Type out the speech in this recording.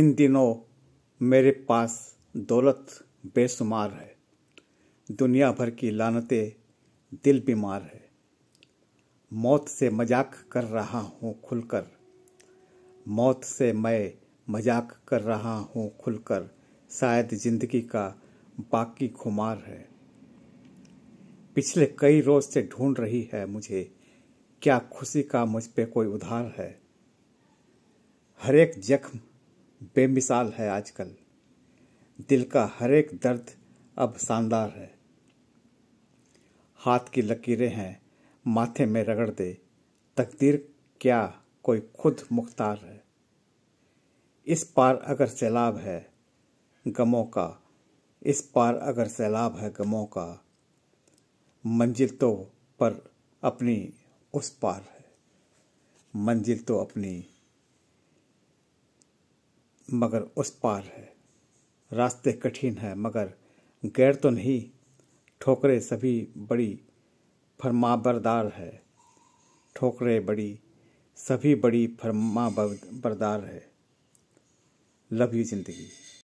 इन दिनों मेरे पास दौलत बेशुमार है दुनिया भर की लानतें दिल बीमार है मौत से मजाक कर रहा हूँ खुलकर मौत से मैं मजाक कर रहा हूँ खुलकर शायद जिंदगी का बाकी खुमार है पिछले कई रोज से ढूंढ रही है मुझे क्या खुशी का मुझ पे कोई उधार है हर एक जख्म बेमिसाल है आजकल दिल का हर एक दर्द अब शानदार है हाथ की लकीरें हैं माथे में रगड़ दे तकदीर क्या कोई खुद मुख्तार है इस पार अगर सैलाब है गमों का इस पार अगर सैलाब है गमों का मंजिल तो पर अपनी उस पार है मंजिल तो अपनी मगर उस पार है रास्ते कठिन है मगर गैर तो नहीं ठोकरे सभी बड़ी फरमाबरदार है ठोकरें बड़ी सभी बड़ी फरमा बरदार है लव यू जिंदगी